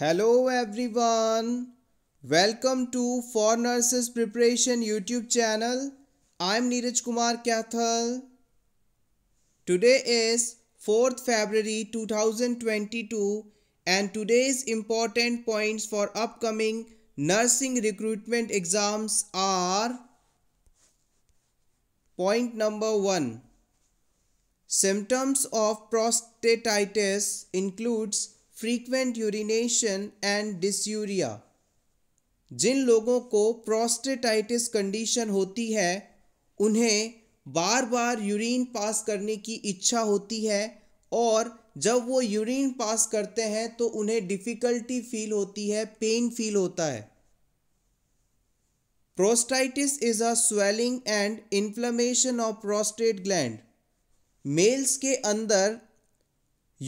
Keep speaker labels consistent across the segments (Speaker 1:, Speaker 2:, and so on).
Speaker 1: Hello everyone. Welcome to For Nurses Preparation YouTube channel. I'm Neeraj Kumar Kathal. Today is 4th February 2022 and today's important points for upcoming nursing recruitment exams are Point number 1 Symptoms of prostatitis includes frequent urination and dysuria. जिन लोगों को prostatitis condition होती है उन्हें बार बार urine pass करने की इच्छा होती है और जब वो यूरिन पास करते हैं तो उन्हें डिफ़िकल्टी फील होती है पेन फील होता है prostatitis is a swelling and inflammation of prostate gland males के अंदर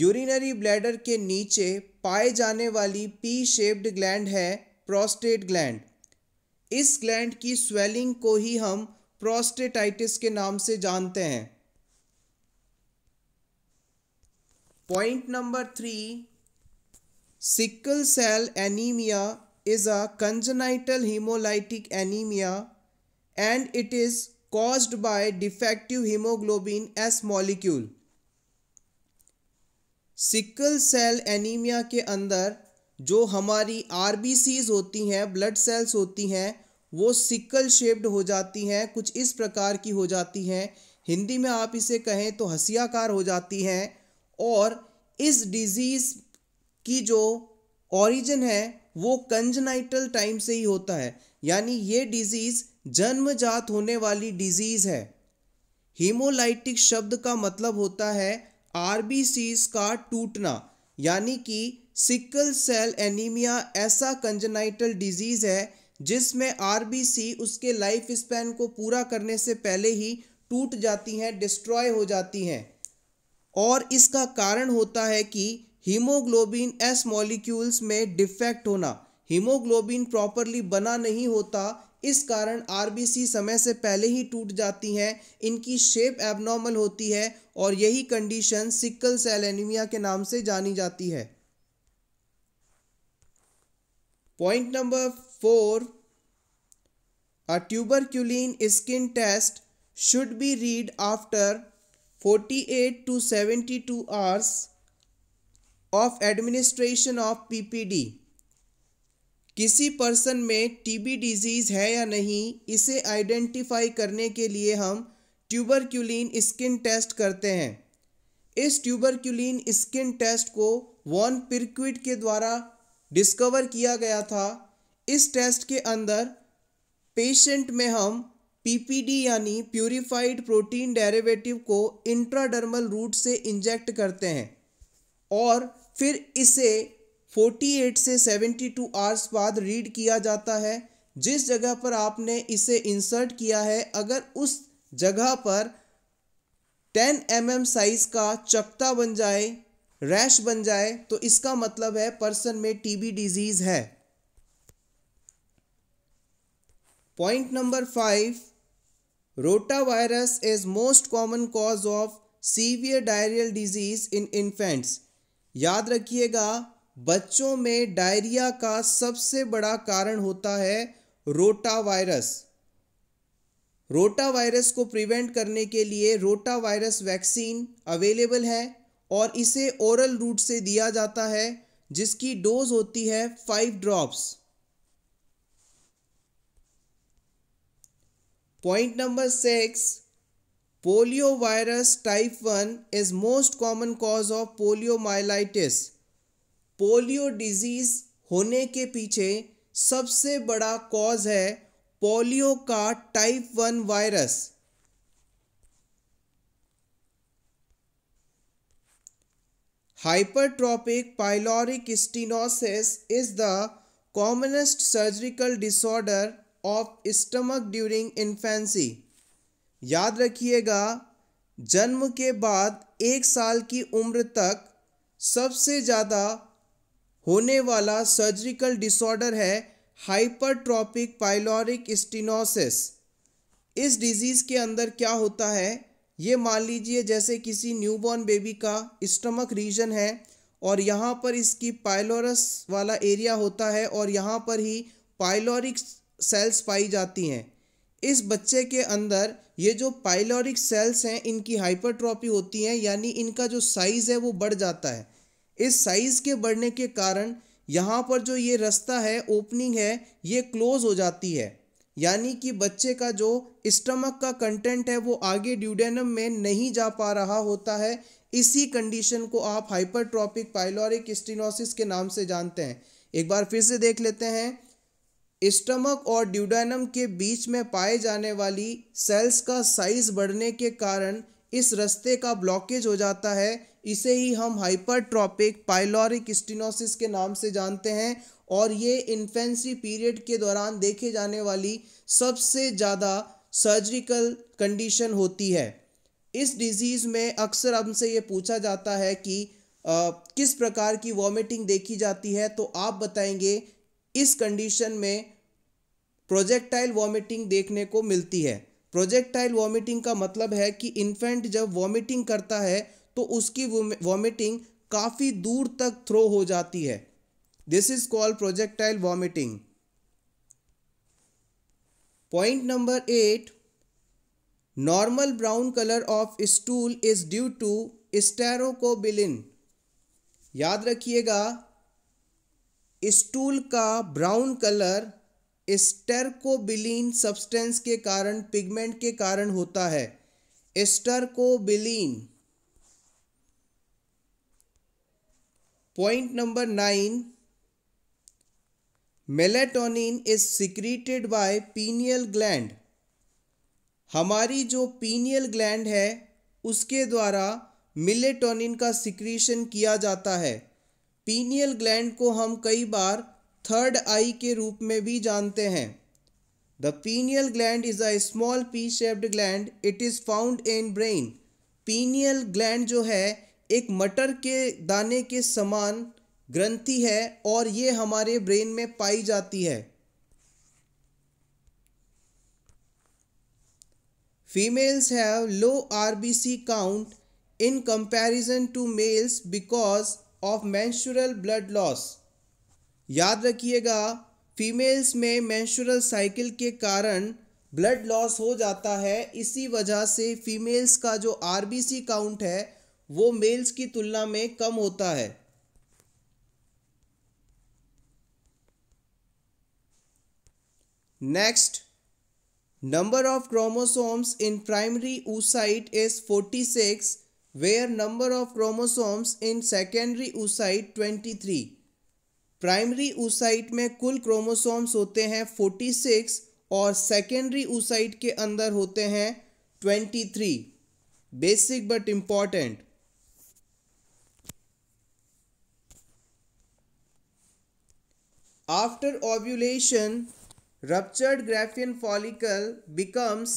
Speaker 1: यूरिनरी ब्लैडर के नीचे पाए जाने वाली पी शेप्ड ग्लैंड है प्रोस्टेट ग्लैंड इस ग्लैंड की स्वेलिंग को ही हम प्रोस्टेटाइटिस के नाम से जानते हैं point number three sickle cell anaemia is a congenital haemolytic anaemia and it is caused by defective haemoglobin S molecule sickle cell anaemia के अंदर जो हमारी आर होती हैं ब्लड सेल्स होती हैं वो सिकल शेप्ड हो जाती हैं कुछ इस प्रकार की हो जाती हैं हिंदी में आप इसे कहें तो हसियाकार हो जाती हैं और इस डिज़ीज़ की जो ओरिजिन है वो कंजनाइटल टाइम से ही होता है यानी ये डिज़ीज़ जन्मजात होने वाली डिज़ीज़ है हीमोलाइटिक शब्द का मतलब होता है आरबीसीज का टूटना यानी कि सिकल सेल एनीमिया ऐसा कंजनाइटल डिजीज़ है जिसमें आरबीसी उसके लाइफ स्पैन को पूरा करने से पहले ही टूट जाती हैं डिस्ट्रॉय हो जाती हैं और इसका कारण होता है कि हीमोग्लोबिन एस मॉलिक्यूल्स में डिफेक्ट होना हीमोग्लोबिन प्रॉपरली बना नहीं होता इस कारण आरबीसी समय से पहले ही टूट जाती हैं इनकी शेप एबनॉर्मल होती है और यही कंडीशन सिकल सेल एनीमिया के नाम से जानी जाती है point number four a tuberculin skin test should be read after 48 to 72 hours of administration of PPD. किसी पर्सन में टीबी डिजीज़ है या नहीं इसे आइडेंटिफाई करने के लिए हम ट्यूबरक्यूलिन स्किन टेस्ट करते हैं इस ट्यूबरक्यूलिन स्किन टेस्ट को वॉन पिरक्विट के द्वारा डिस्कवर किया गया था इस टेस्ट के अंदर पेशेंट में हम पीपीडी यानी प्यूरिफाइड प्रोटीन डेरिवेटिव को इंट्राडर्मल रूट से इंजेक्ट करते हैं और फिर इसे 48 से 72 आवर्स बाद रीड किया जाता है जिस जगह पर आपने इसे इंसर्ट किया है अगर उस जगह पर 10 एम mm साइज का चकता बन जाए रैश बन जाए तो इसका मतलब है पर्सन में टीबी डिजीज है point number five rota virus is most common cause of severe diarrhoeal disease in infants याद रखिएगा बच्चों में डायरिया का सबसे बड़ा कारण होता है रोटा वायरस रोटा वायरस को प्रिवेंट करने के लिए रोटा वायरस वैक्सीन अवेलेबल है और इसे ओरल रूट से दिया जाता है जिसकी डोज होती है five drops point number six polio virus type one is most common cause of poliomyelitis polio disease होने के पीछे सबसे बड़ा कॉज है पोलियो का type one virus hypertrophic pyloric stenosis is the commonest surgical disorder of stomach during infancy याद रखिएगा जन्म के बाद एक साल की उम्र तक सबसे ज़्यादा होने वाला सर्जिकल डिसऑर्डर है हाइपरट्रॉपिक पाइलोरिक स्टिनोसिस इस डिज़ीज़ के अंदर क्या होता है ये मान लीजिए जैसे किसी न्यूबॉर्न बेबी का स्टमक रीजन है और यहाँ पर इसकी पाइलोरस वाला एरिया होता है और यहाँ पर ही पाइलोरिक सेल्स पाई जाती हैं इस बच्चे के अंदर ये जो पाइलोरिक सेल्स हैं इनकी हाइपरट्रॉपी होती हैं यानी इनका जो साइज़ है वो बढ़ जाता है इस साइज़ के बढ़ने के कारण यहाँ पर जो ये रास्ता है ओपनिंग है ये क्लोज हो जाती है यानी कि बच्चे का जो स्टमक का कंटेंट है वो आगे ड्यूडेनम में नहीं जा पा रहा होता है इसी कंडीशन को आप हाइपरट्रॉपिक पाइलोरिक स्टिनोसिस के नाम से जानते हैं एक बार फिर से देख लेते हैं स्टमक और ड्यूडेनम के बीच में पाए जाने वाली सेल्स का साइज बढ़ने के कारण इस रास्ते का ब्लॉकेज हो जाता है इसे ही हम हाइपरट्रॉपिक पाइलोरिक स्टिनोसिस के नाम से जानते हैं और ये इन्फेंसी पीरियड के दौरान देखे जाने वाली सबसे ज़्यादा सर्जिकल कंडीशन होती है इस डिज़ीज़ में अक्सर हमसे ये पूछा जाता है कि आ, किस प्रकार की वॉमिटिंग देखी जाती है तो आप बताएंगे इस कंडीशन में प्रोजेक्टाइल वॉमिटिंग देखने को मिलती है प्रोजेक्टाइल वॉमिटिंग का मतलब है कि इन्फेंट जब वॉमिटिंग करता है तो उसकी वॉमिटिंग काफ़ी दूर तक थ्रो हो जाती है this is called projectile vomiting point number eight normal brown colour of stool is due to stercobilin याद रखिएगा स्टूल का ब्राउन कलर स्टेरकोबिलीन सब्सटेंस के कारण पिगमेंट के कारण होता है stercobilin point number nine melatonin is secreted by pineal gland हमारी जो पीनियल ग्लैंड है उसके द्वारा मिलेटोनिन का सिक्रीशन किया जाता है पीनियल ग्लैंड को हम कई बार थर्ड आई के रूप में भी जानते हैं the pineal gland is a small pea shaped gland it is found in brain pineal gland जो है एक मटर के दाने के समान ग्रंथि है और ये हमारे ब्रेन में पाई जाती है low R B C count in comparison to males because of menstrual blood loss याद रखिएगा फीमेल्स में मैंशुरल साइकिल के कारण ब्लड लॉस हो जाता है इसी वजह से फीमेल्स का जो आरबीसी काउंट है वो मेल्स की तुलना में कम होता है next number of chromosomes in primary oocyte is 46 six where number of chromosomes in secondary oocyte 23 three primary oocyte में कुल क्रोमोसोम्स होते हैं 46 और सेकेंडरी ऊसाइट के अंदर होते हैं 23 basic but important After ovulation, ruptured Graafian follicle becomes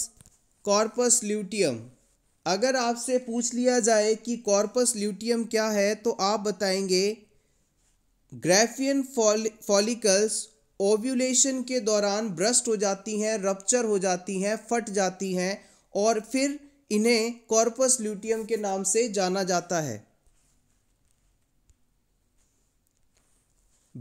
Speaker 1: corpus luteum. अगर आपसे पूछ लिया जाए कि कॉर्पस ल्यूटियम क्या है तो आप बताएंगे ग्रेफियन फॉलिकल्स ओव्यूलेशन के दौरान ब्रस्ट हो जाती हैं रपच्चर हो जाती हैं फट जाती हैं और फिर इन्हें कॉर्पस ल्यूटियम के नाम से जाना जाता है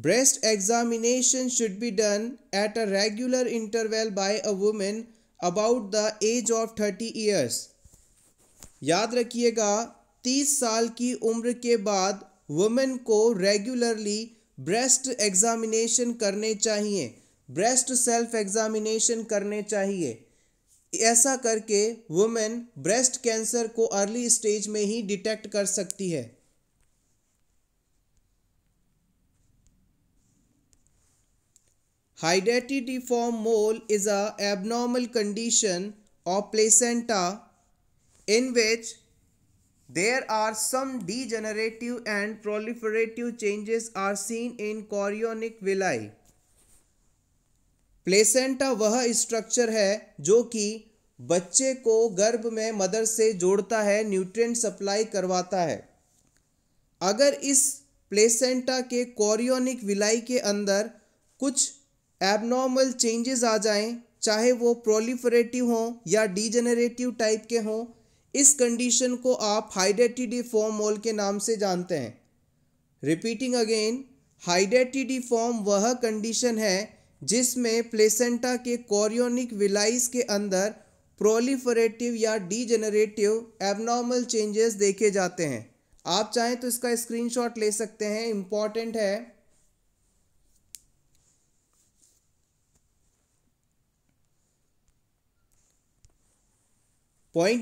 Speaker 1: Breast examination should be done at a regular interval by a woman about the age of 30 years. याद रखिएगा 30 साल की उम्र के बाद वुमेन को रेगुलरली ब्रेस्ट एग्जामिनेशन करने चाहिए ब्रेस्ट सेल्फ एग्जामिनेशन करने चाहिए ऐसा करके वुमेन ब्रेस्ट कैंसर को अर्ली स्टेज में ही डिटेक्ट कर सकती है Hydatidiform mole is a abnormal condition of placenta in which there are some degenerative and proliferative changes are seen in chorionic villi. Placenta वह स्ट्रक्चर है जो कि बच्चे को गर्भ में मदर से जोड़ता है न्यूट्रिएंट सप्लाई करवाता है अगर इस प्लेसेंटा के कोरियोनिक विलाई के अंदर कुछ एबनॉर्मल चेंजेस आ जाएं चाहे वो प्रोलिफरेटिव हों या डीजनरेटिव टाइप के हों इस कंडीशन को आप फॉर्म मोल के नाम से जानते हैं रिपीटिंग अगेन फॉर्म वह कंडीशन है जिसमें प्लेसेंटा के कॉरियोनिक विलाइस के अंदर प्रोलिफरेटिव या डीजनरेटिव एबनॉर्मल चेंजेस देखे जाते हैं आप चाहें तो इसका स्क्रीनशॉट ले सकते हैं इम्पॉर्टेंट है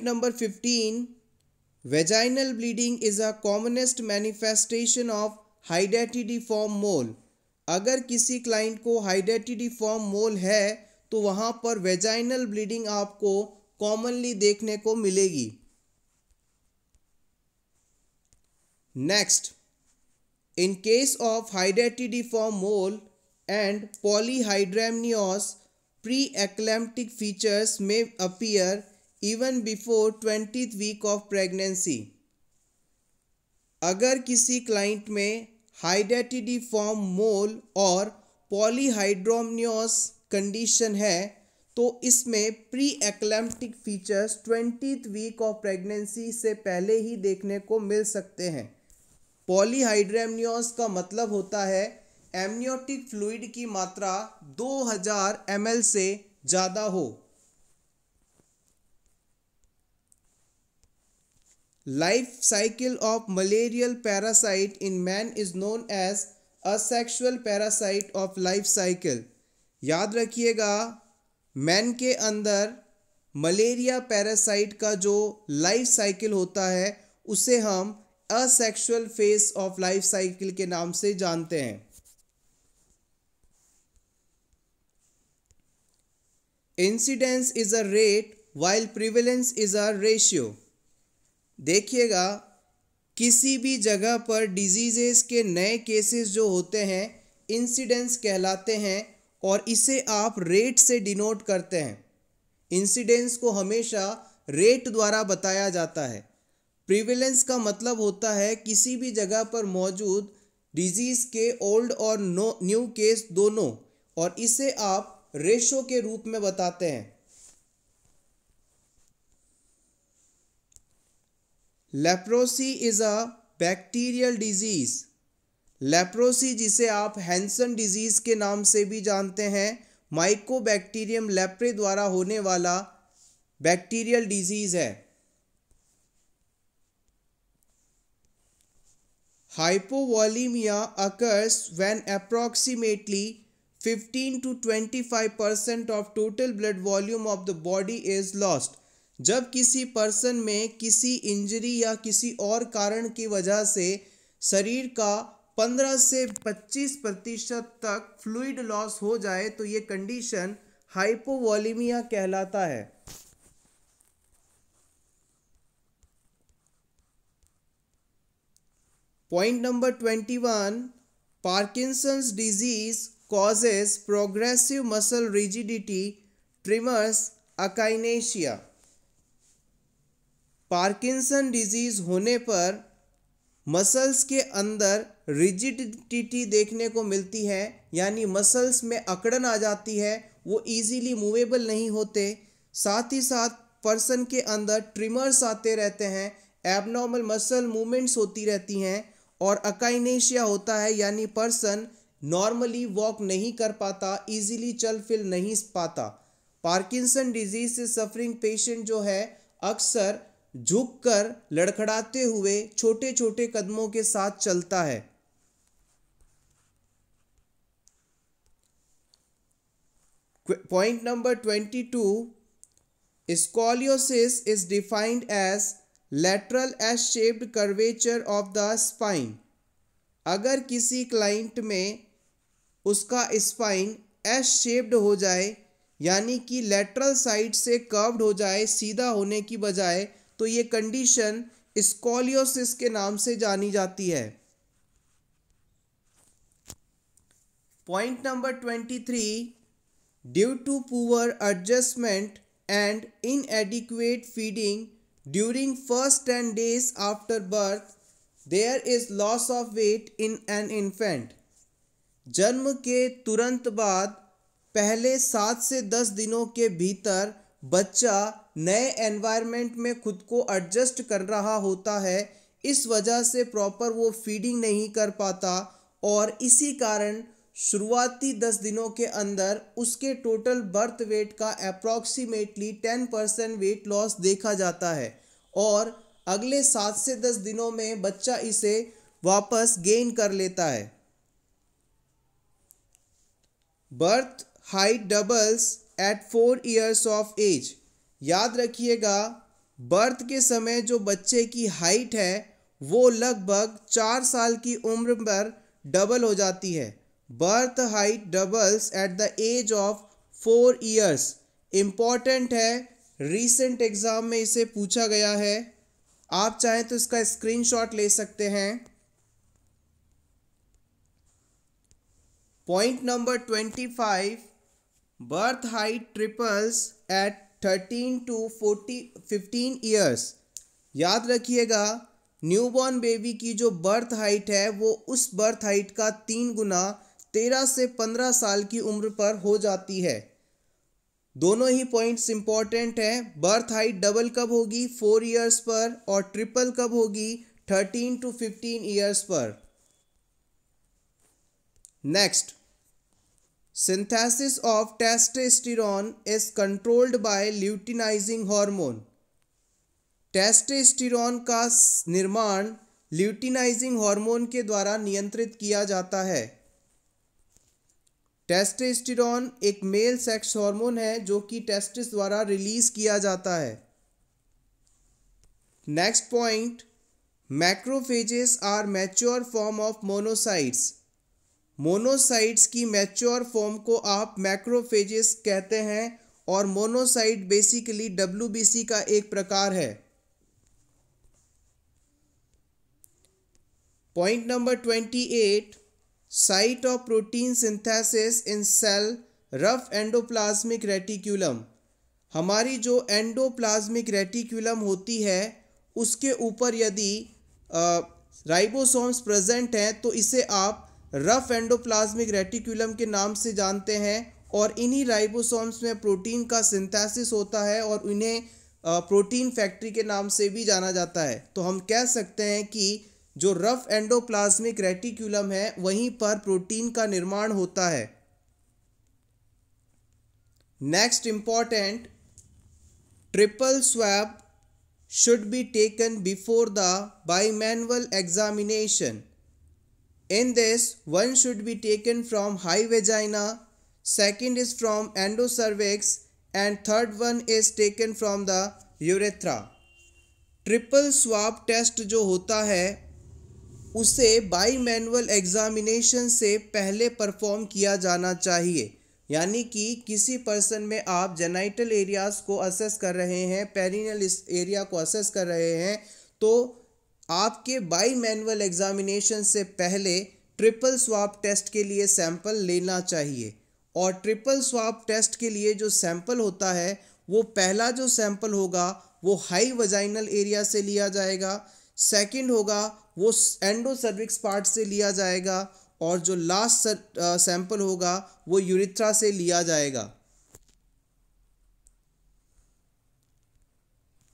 Speaker 1: number fifteen vaginal bleeding is a commonest manifestation of hydatidiform mole अगर किसी क्लाइंट को फॉर्म मोल है तो वहां पर वेजाइनल ब्लीडिंग आपको कॉमनली देखने को मिलेगी next in case of form mole and polyhydramnios pre eclamptic features में appear even before twenty week of pregnancy अगर किसी क्लाइंट में हाइडेटिडी फॉर्म मोल और पॉलीहाइड्रोमियोस कंडीशन है तो इसमें pre eclamptic features twenty week of pregnancy से पहले ही देखने को मिल सकते हैं पॉलीहाइड्रेमियोस का मतलब होता है एमनियोटिक फ्लूइड की मात्रा 2000 ml से ज़्यादा हो life cycle of malarial parasite in man is known as asexual parasite of life cycle याद रखिएगा मैन के अंदर मलेरिया पैरासाइट का जो लाइफ साइकिल होता है उसे हम asexual phase of life cycle के नाम से जानते हैं incidence is a rate while prevalence is a ratio देखिएगा किसी भी जगह पर डिजीज़ेस के नए केसेस जो होते हैं इंसिडेंस कहलाते हैं और इसे आप रेट से डिनोट करते हैं इंसिडेंस को हमेशा रेट द्वारा बताया जाता है प्रिवेलेंस का मतलब होता है किसी भी जगह पर मौजूद डिजीज़ के ओल्ड और नो न्यू केस दोनों और इसे आप रेशो के रूप में बताते हैं leprosy is a bacterial disease leprosy जिसे आप हैंसन डिजीज के नाम से भी जानते हैं बैक्टीरियम लेप्रे द्वारा होने वाला बैक्टीरियल डिजीज है hypovolaemia occurs when approximately fifteen to twenty five percent of total blood volume of the body is lost जब किसी पर्सन में किसी इंजरी या किसी और कारण की वजह से शरीर का 15 से 25 प्रतिशत तक फ्लूड लॉस हो जाए तो ये कंडीशन हाइपोवॉलीमिया कहलाता है point number twenty one Parkinson's disease causes progressive muscle rigidity tremors akinesia Parkinson disease होने पर मसल्स के अंदर रिजिडिटी देखने को मिलती है यानी मसल्स में अकड़न आ जाती है वो इजीली मूवेबल नहीं होते साथ ही साथ पर्सन के अंदर ट्रिमर्स आते रहते हैं एबनॉर्मल मसल मूवमेंट्स होती रहती हैं और अकाइनेशिया होता है यानी पर्सन नॉर्मली वॉक नहीं कर पाता इजीली चल फिर नहीं पाता पार्किंसन डिजीज से सफरिंग पेशेंट जो है अक्सर झुककर लड़खड़ाते हुए छोटे छोटे कदमों के साथ चलता है point number twenty two scoliosis is defined as lateral S shaped curvature of the spine अगर किसी क्लाइंट में उसका स्पाइन एस शेप्ड हो जाए यानी कि लेटरल साइड से कर्व्ड हो जाए सीधा होने की बजाय तो ये कंडीशन स्कॉलियोसिस के नाम से जानी जाती है point number twenty three due to poor adjustment and adequate feeding during first ten days after birth there is loss of weight in an infant जन्म के तुरंत बाद पहले सात से दस दिनों के भीतर बच्चा नए एनवायरनमेंट में खुद को एडजस्ट कर रहा होता है इस वजह से प्रॉपर वो फीडिंग नहीं कर पाता और इसी कारण शुरुआती दस दिनों के अंदर उसके टोटल बर्थ वेट का approximately ten percent weight loss देखा जाता है और अगले सात से दस दिनों में बच्चा इसे वापस गेन कर लेता है birth height doubles at four years of age याद रखिएगा बर्थ के समय जो बच्चे की हाइट है वो लगभग चार साल की उम्र पर डबल हो जाती है birth height doubles at the age of four years important है रीसेंट एग्ज़ाम में इसे पूछा गया है आप चाहें तो इसका स्क्रीनशॉट ले सकते हैं point number twenty five birth height triples at thirteen to forty fifteen years याद रखिएगा न्यूबॉर्न बेबी की जो बर्थ हाइट है वो उस बर्थ हाइट का तीन गुना तेरह से पंद्रह साल की उम्र पर हो जाती है दोनों ही पॉइंट्स इंपॉर्टेंट हैं बर्थ हाइट डबल कब होगी फोर ईयर्स पर और ट्रिपल कब होगी थर्टीन टू फिफ्टीन ईयर्स पर next Synthesis of testosterone is controlled by luteinizing hormone. Testosterone का निर्माण ल्यूटिनाइजिंग हार्मोन के द्वारा नियंत्रित किया जाता है टेस्टेस्टिरोन एक मेल सेक्स हार्मोन है जो कि टेस्टिस द्वारा रिलीज किया जाता है next point macrophages are mature form of monocytes monocytes की मैच्योर फॉर्म को आप मैक्रोफेजेस कहते हैं और मोनोसाइट बेसिकली डब्ल्यू का एक प्रकार है point number twenty eight site of protein synthesis in cell rough endoplasmic reticulum हमारी जो एंडोप्लाज्मिक रेटिक्यूलम होती है उसके ऊपर यदि राइबोसोम्स प्रेजेंट हैं तो इसे आप रफ एंडोप्लाज्मिक रेटिकुलम के नाम से जानते हैं और इन्हीं राइबोसोम्स में प्रोटीन का सिंथेसिस होता है और इन्हें प्रोटीन फैक्ट्री के नाम से भी जाना जाता है तो हम कह सकते हैं कि जो रफ एंडोप्लाज्मिक रेटिकुलम है वहीं पर प्रोटीन का निर्माण होता है next important triple swab be taken before the bimanual examination In this, one should be taken from high vagina, second is from endocervix and third one is taken from the urethra. Triple swab test जो होता है उसे by bimanual examination से पहले perform किया जाना चाहिए यानी कि किसी पर्सन में आप जेनाइटल एरियाज को असेस कर रहे हैं पेरिनल एरिया को असेस कर रहे हैं तो आपके बाई मैनुअल एग्जामिनेशन से पहले ट्रिपल स्वाप टेस्ट के लिए सैंपल लेना चाहिए और ट्रिपल स्वाप टेस्ट के लिए जो सैंपल होता है वो पहला जो सैंपल होगा वो हाई वजाइनल एरिया से लिया जाएगा सेकंड होगा वो एंडो सर्विक्स पार्ट से लिया जाएगा और जो लास्ट सैंपल होगा वो यूरिथ्रा से लिया जाएगा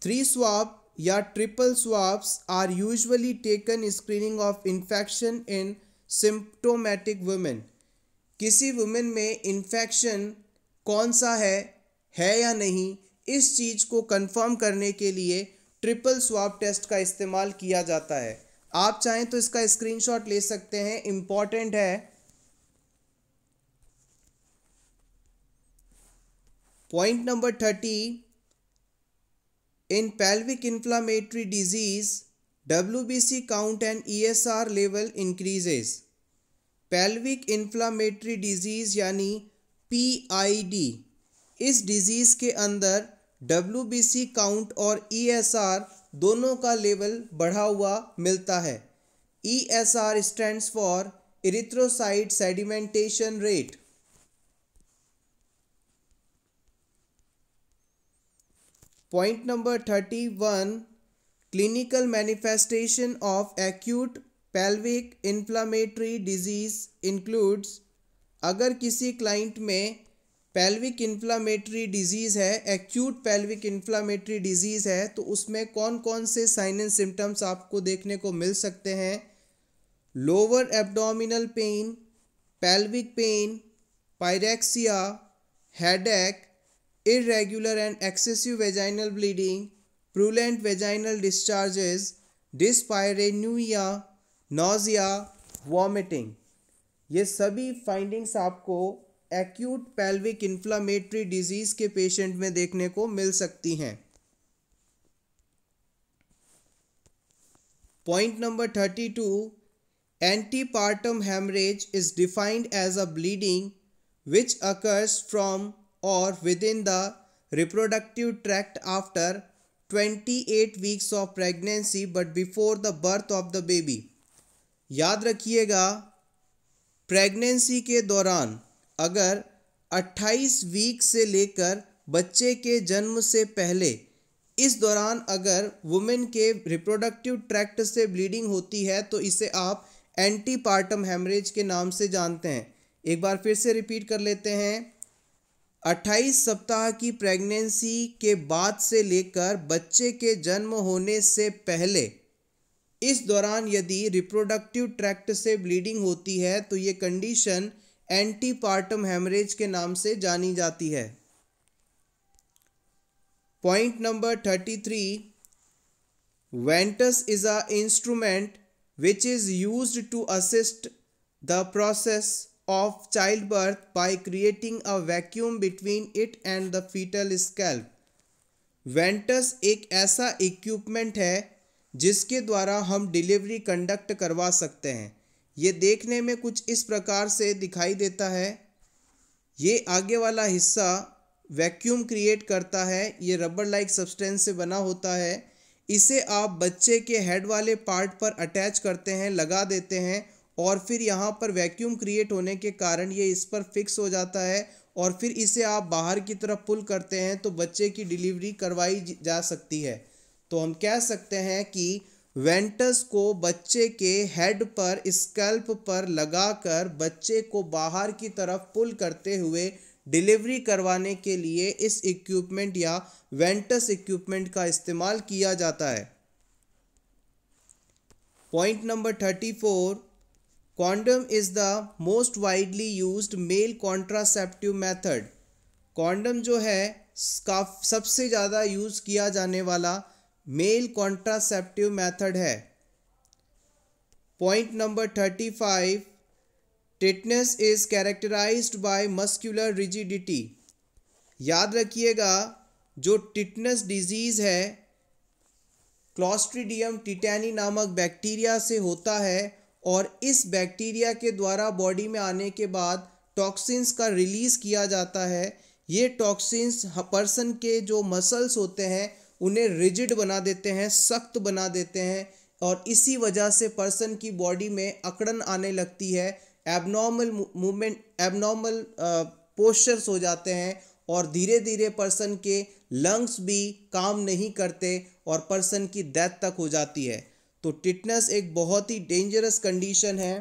Speaker 1: थ्री स्वाप या triple swabs are usually taken screening of infection in symptomatic women किसी वुमेन में इन्फेक्शन कौन सा है है या नहीं इस चीज़ को कंफर्म करने के लिए ट्रिपल स्वाब टेस्ट का इस्तेमाल किया जाता है आप चाहें तो इसका स्क्रीनशॉट ले सकते हैं इम्पॉर्टेंट है point number thirty in pelvic inflammatory disease W B C count and E S R level increases pelvic inflammatory disease यानी पी आई डी इस डिजीज के अंदर डब्ल्यू बी सी काउंट और ई एस आर दोनों का level बढ़ा हुआ मिलता है E S R stand for erythrocyte sedimentation rate point number thirty one clinical manifestation of acute pelvic inflammatory disease includes अगर किसी क्लाइंट में पेल्विक इन्फ्लामेटरी डिजीज़ है एक्यूट पेल्विक इन्फ्लामेटरी डिजीज़ है तो उसमें कौन कौन से साइन एंड सिम्टम्स आपको देखने को मिल सकते हैं lower abdominal pain pelvic pain pyrexia headache irregular and excessive vaginal bleeding, purulent vaginal discharges, dyspareunia, nausea, vomiting. ये सभी फाइंडिंग्स आपको एक्यूट पेल्विक इन्फ्लामेटरी डिजीज़ के पेशेंट में देखने को मिल सकती हैं point number thirty two antepartum haemorrhage is defined as a bleeding which occurs from or in the reproductive tract after twenty 28 weeks of pregnancy but before the birth of the baby याद रखिएगा pregnancy के दौरान अगर 28 week से लेकर बच्चे के जन्म से पहले इस दौरान अगर वुमेन के रिप्रोडक्टिव ट्रैक्ट से ब्लीडिंग होती है तो इसे आप एंटी पार्टम हेमरेज के नाम से जानते हैं एक बार फिर से रिपीट कर लेते हैं 28 सप्ताह की प्रेगनेंसी के बाद से लेकर बच्चे के जन्म होने से पहले इस दौरान यदि रिप्रोडक्टिव ट्रैक्ट से ब्लीडिंग होती है तो ये कंडीशन एंटीपार्टम हेमरेज के नाम से जानी जाती है point number thirty three ventouse is a instrument which is used to assist the process of childbirth by creating a vacuum between it and the fetal scalp. Ventouse एक ऐसा equipment है जिसके द्वारा हम डिलीवरी कंडक्ट करवा सकते हैं ये देखने में कुछ इस प्रकार से दिखाई देता है ये आगे वाला हिस्सा वैक्यूम क्रिएट करता है ये रबर लाइक सब्सटेंस से बना होता है इसे आप बच्चे के हेड वाले पार्ट पर अटैच करते हैं लगा देते हैं और फिर यहाँ पर वैक्यूम क्रिएट होने के कारण ये इस पर फिक्स हो जाता है और फिर इसे आप बाहर की तरफ पुल करते हैं तो बच्चे की डिलीवरी करवाई जा सकती है तो हम कह सकते हैं कि वेंटस को बच्चे के हेड पर स्कल्प पर लगाकर बच्चे को बाहर की तरफ पुल करते हुए डिलीवरी करवाने के लिए इस इक्विपमेंट या वेंटस इक्विपमेंट का इस्तेमाल किया जाता है point number thirty four condom is the most widely use male contraceptive method condom जो है का सबसे ज़्यादा यूज़ किया जाने वाला मेल कॉन्ट्रासेप्टिव मैथड है point number thirty five tetanus is characterize by muscular rigidity याद रखिएगा जो टिटनेस डिजीज़ है क्लॉस्ट्रीडियम टिटैनी नामक बैक्टीरिया से होता है और इस बैक्टीरिया के द्वारा बॉडी में आने के बाद टॉक्सिन्स का रिलीज़ किया जाता है ये टॉक्सिन्स पर्सन के जो मसल्स होते हैं उन्हें रिजिड बना देते हैं सख्त बना देते हैं और इसी वजह से पर्सन की बॉडी में अकड़न आने लगती है एबनॉर्मल मूवमेंट एबनॉर्मल पोस्चर्स हो जाते हैं और धीरे धीरे पर्सन के लंग्स भी काम नहीं करते और पर्सन की डेथ तक हो जाती है तो टिटनेस एक बहुत ही डेंजरस कंडीशन है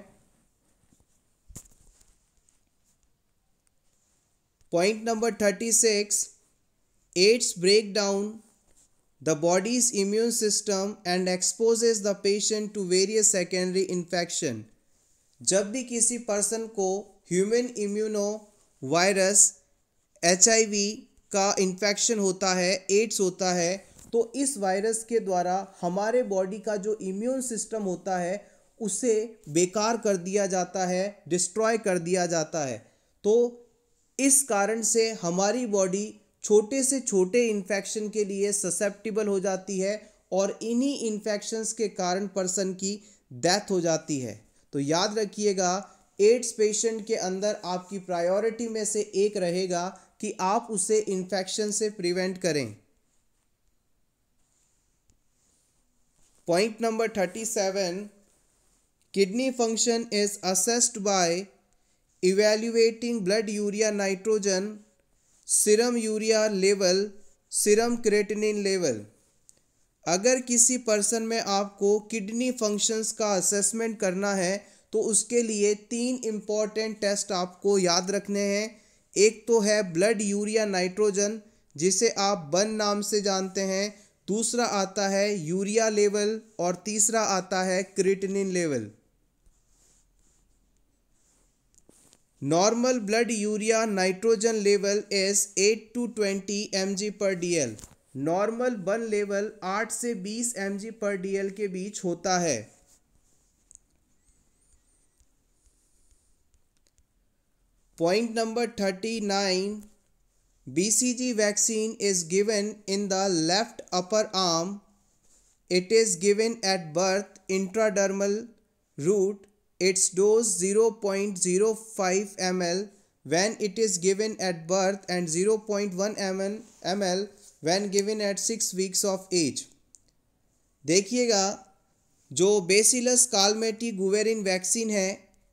Speaker 1: point number thirty six AIDS break down the body's immune system and exposes the patient to various secondary infection जब भी किसी पर्सन को ह्यूमन इम्यूनो वायरस एच का इन्फेक्शन होता है एड्स होता है तो इस वायरस के द्वारा हमारे बॉडी का जो इम्यून सिस्टम होता है उसे बेकार कर दिया जाता है डिस्ट्रॉय कर दिया जाता है तो इस कारण से हमारी बॉडी छोटे से छोटे इन्फेक्शन के लिए ससेप्टिबल हो जाती है और इन्हीं इन्फेक्शंस के कारण पर्सन की डेथ हो जाती है तो याद रखिएगा एड्स पेशेंट के अंदर आपकी प्रायोरिटी में से एक रहेगा कि आप उसे इन्फेक्शन से प्रिवेंट करें Point number 37 Kidney function is assessed by evaluating blood urea nitrogen, serum urea level, serum creatinine level. अगर किसी पर्सन में आपको किडनी फंक्शंस का असेसमेंट करना है तो उसके लिए तीन इम्पॉर्टेंट टेस्ट आपको याद रखने हैं एक तो है ब्लड यूरिया नाइट्रोजन जिसे आप बन नाम से जानते हैं दूसरा आता है यूरिया लेवल और तीसरा आता है creatinine level normal blood urea nitrogen level is 8 to 20 M per DL normal BUN level 8 से 20 एम पर डीएल के बीच होता है point number thirty nine BCG vaccine is given in the left upper arm. It is given at birth intradermal route. Its dose 0.05 ml when it is given at birth and 0.1 ml, ml when given at 6 weeks of age. देखिएगा जो bacillus कालमेटी गुवेरिन vaccine है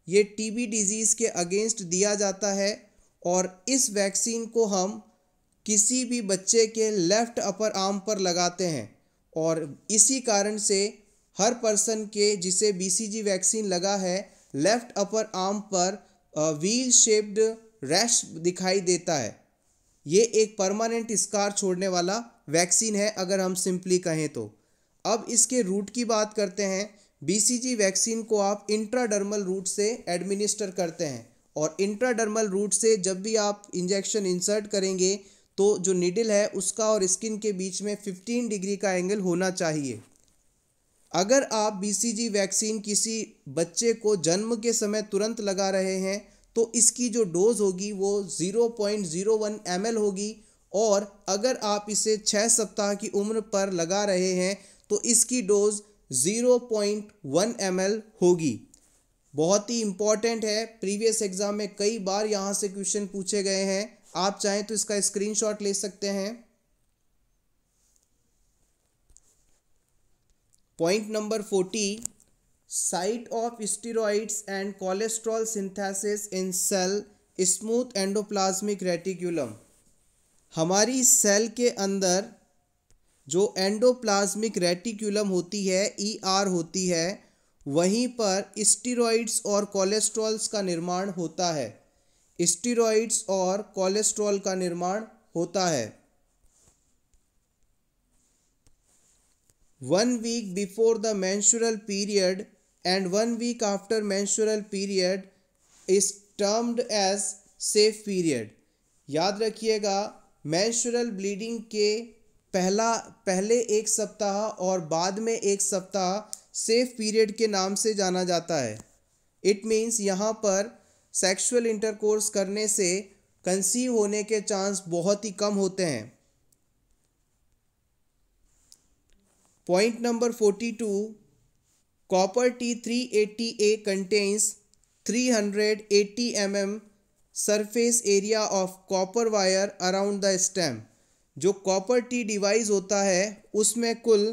Speaker 1: ये TB disease के against दिया जाता है और इस वैक्सीन को हम किसी भी बच्चे के लेफ्ट अपर आर्म पर लगाते हैं और इसी कारण से हर पर्सन के जिसे बीसीजी वैक्सीन लगा है लेफ्ट अपर आर्म पर व्हील शेप्ड रैश दिखाई देता है ये एक परमानेंट स्कार छोड़ने वाला वैक्सीन है अगर हम सिंपली कहें तो अब इसके रूट की बात करते हैं बीसीजी वैक्सीन को आप इंट्राडर्मल रूट से एडमिनिस्टर करते हैं और इंट्राडर्मल रूट से जब भी आप इंजेक्शन इंसर्ट करेंगे तो जो निडिल है उसका और स्किन के बीच में 15 डिग्री का एंगल होना चाहिए अगर आप बीसीजी वैक्सीन किसी बच्चे को जन्म के समय तुरंत लगा रहे हैं तो इसकी जो डोज़ होगी वो 0.01 ml होगी और अगर आप इसे छः सप्ताह की उम्र पर लगा रहे हैं तो इसकी डोज़ 0.1 ml होगी बहुत ही इम्पॉर्टेंट है प्रीवियस एग्ज़ाम में कई बार यहाँ से क्वेश्चन पूछे गए हैं आप चाहें तो इसका स्क्रीनशॉट ले सकते हैं point number forty site of steroids and cholesterol synthesis in cell smooth endoplasmic reticulum हमारी सेल के अंदर जो एंडोप्लाज्मिक रेटिकुलम होती है ई e आर होती है वहीं पर स्टीरोइड्स और कोलेस्ट्रॉल्स का निर्माण होता है स्टीरॉइड्स और कोलेस्ट्रॉल का निर्माण होता है one week before the menstrual period and one week after menstrual period is termed as safe period याद रखिएगा मैंशुरल ब्लीडिंग के पहला पहले एक सप्ताह और बाद में एक सप्ताह सेफ पीरियड के नाम से जाना जाता है इट मीन्स यहाँ पर सेक्सुअल इंटरकोर्स करने से कंसीव होने के चांस बहुत ही कम होते हैं point number forty two copper T three eighty A contains three hundred eighty M M surface area of copper wire around the stem जो कॉपर टी डिवाइस होता है उसमें कुल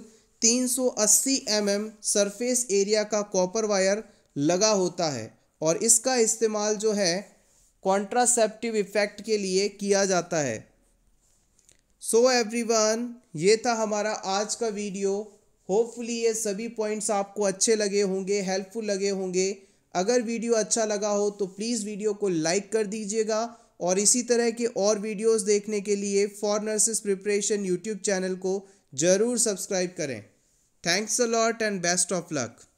Speaker 1: तीन सौ अस्सी एम एम सरफेस एरिया का कॉपर वायर लगा होता है और इसका इस्तेमाल जो है कॉन्ट्रासेप्टिव इफ़ेक्ट के लिए किया जाता है सो so एवरीवन ये था हमारा आज का वीडियो होपफुली ये सभी पॉइंट्स आपको अच्छे लगे होंगे हेल्पफुल लगे होंगे अगर वीडियो अच्छा लगा हो तो प्लीज़ वीडियो को लाइक कर दीजिएगा और इसी तरह के और वीडियोस देखने के लिए for nurses preparation YouTube channel को ज़रूर सब्सक्राइब करें thanks a lot and best of luck